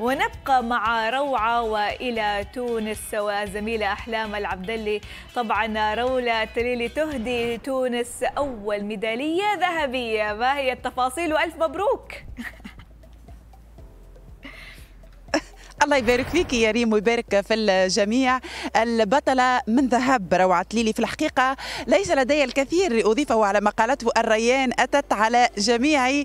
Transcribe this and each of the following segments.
ونبقى مع روعة وإلى تونس وزميلة أحلام العبدلي طبعا رولة تليلي تهدي تونس أول ميدالية ذهبية ما هي التفاصيل وألف مبروك الله يبارك فيك يا ريم ويبارك في الجميع البطلة من ذهب روعة ليلي في الحقيقة ليس لدي الكثير لأضيفه على ما قالته الريان أتت على جميع آه،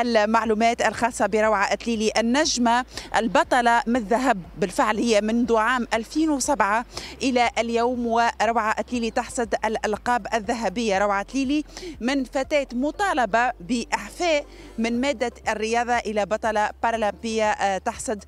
المعلومات الخاصة بروعة ليلي النجمة البطلة من ذهب بالفعل هي منذ عام 2007 إلى اليوم وروعة ليلي تحصد الألقاب الذهبية روعة ليلي من فتاة مطالبة بإحفاء من مادة الرياضة إلى بطلة بارالمبية آه، تحصد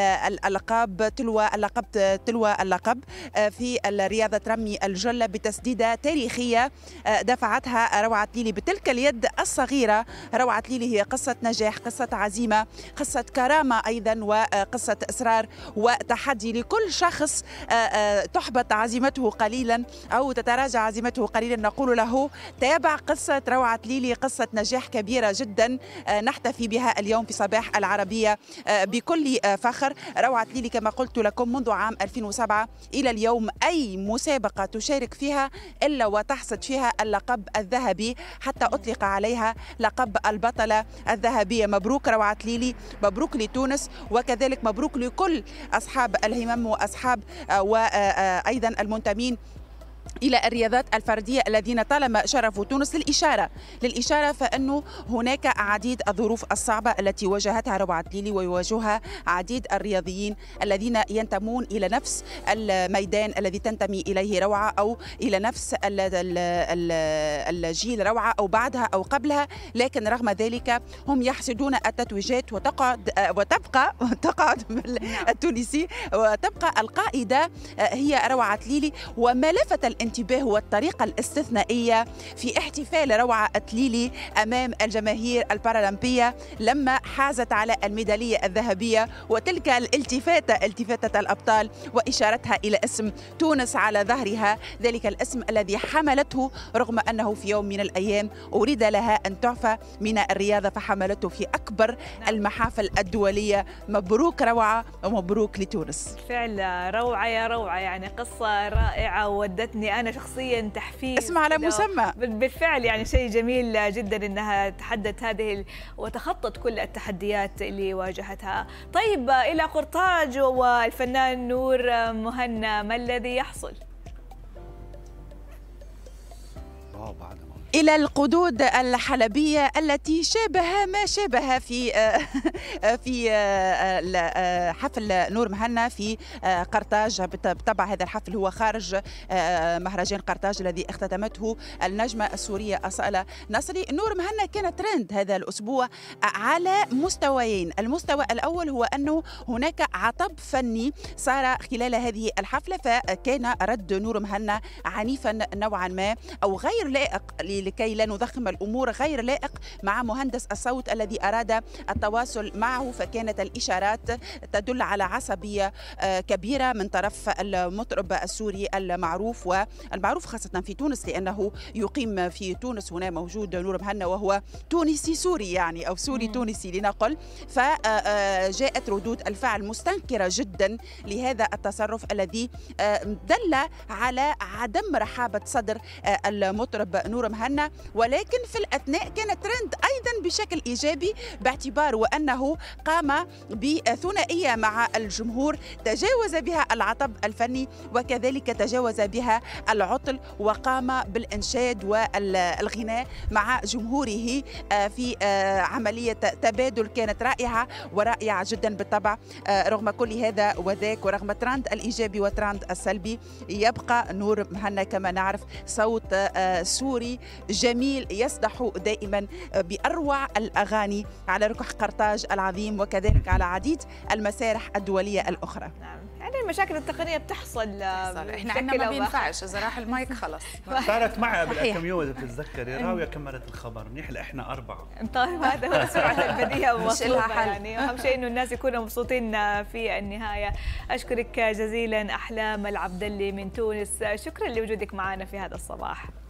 الألقاب تلو اللقب تلو اللقب آه، في رياضة رمي الجلة بتسديدة تاريخية آه، دفعتها روعة ليلي بتلك اليد الصغيرة روعة ليلي هي قصة نجاح قصة عزيمة قصة كرامة أيضا وقصة إصرار وتحدي لكل شخص آه، تحبط عزيمته قليلا أو تتراجع عزيمته قليلا نقول له تابع قصة روعة ليلي قصة نجاح كبيرة جدا نحتفي بها اليوم في صباح العربية بكل فخر الأخبار روعة ليلي كما قلت لكم منذ عام 2007 إلى اليوم أي مسابقة تشارك فيها إلا وتحصد فيها اللقب الذهبي حتى أطلق عليها لقب البطلة الذهبية مبروك روعة ليلي مبروك لتونس وكذلك مبروك لكل أصحاب الهمم وأصحاب آه، وأيضا آه، آه، المنتمين الى الرياضات الفرديه الذين طالما شرفوا تونس للاشاره للاشاره فانه هناك عديد الظروف الصعبه التي واجهتها ربعة ليلي ويواجهها عديد الرياضيين الذين ينتمون الى نفس الميدان الذي تنتمي اليه روعه او الى نفس الجيل روعه او بعدها او قبلها لكن رغم ذلك هم يحصدون التتويجات وتقعد وتبقى تقعد نعم. التونسي وتبقى القائده هي روعة ليلي وما لفت الانتباه والطريقة الاستثنائية في احتفال روعة أتليلي أمام الجماهير البارالمبية لما حازت على الميدالية الذهبية وتلك الالتفاتة التفاتة الأبطال وإشارتها إلى اسم تونس على ظهرها ذلك الاسم الذي حملته رغم أنه في يوم من الأيام أريد لها أن تعفى من الرياضة فحملته في أكبر نعم. المحافل الدولية مبروك روعة ومبروك لتونس فعلا روعة يا روعة يعني قصة رائعة ودتني انا شخصيا تحفيز اسمع على مسمى بالفعل يعني شيء جميل جدا انها تحدت هذه وتخطت كل التحديات اللي واجهتها طيب الى قرطاج والفنان نور مهنا ما الذي يحصل بعد إلى القدود الحلبية التي شابه ما شابه في آه، في آه، آه، حفل نور مهنا في قرطاج بالطبع هذا الحفل هو خارج مهرجان قرطاج الذي اختتمته النجمة السورية أصالة نصري نور مهنا كان ترند هذا الأسبوع على مستويين المستوى الأول هو أنه هناك عطب فني صار خلال هذه الحفلة فكان رد نور مهنا عنيفا نوعا ما أو غير لائق لكي لا نضخم الأمور غير لائق مع مهندس الصوت الذي أراد التواصل معه فكانت الإشارات تدل على عصبية آه، كبيرة من طرف المطرب السوري المعروف والمعروف خاصة في تونس لأنه يقيم في تونس هنا موجود نور مهنا وهو تونسي سوري يعني أو سوري تونسي لنقل فجاءت آه، آه، ردود الفعل مستنكرة جدا لهذا التصرف الذي دل على عدم رحابة صدر المطرب نور مهنا عنا ولكن في الأثناء كان ترند أيضا بشكل إيجابي باعتبار وأنه قام بثنائية مع الجمهور تجاوز بها العطب الفني وكذلك تجاوز بها العطل وقام بالإنشاد والغناء مع جمهوره آه، في آه، عملية تبادل كانت رائعة ورائعة جدا بالطبع آه، رغم كل هذا وذاك ورغم ترند الإيجابي وترند السلبي يبقى نور مهنا كما نعرف صوت سوري جميل يسدح دائما باروع الاغاني على ركح قرطاج العظيم وكذلك على عديد المسارح الدوليه الاخرى. نعم. يعني المشاكل التقنيه بتحصل احنا عندنا ما بينفعش اذا راح المايك خلص صارت معها بالاكاميو اذا بتتذكري راويه كملت الخبر منيح احنا اربعه طيب هذا هو سرعه البديهه ومطلوبه يعني اهم شيء انه الناس يكونوا مبسوطين في النهايه اشكرك جزيلا احلام العبدلي من تونس شكرا لوجودك معنا في هذا الصباح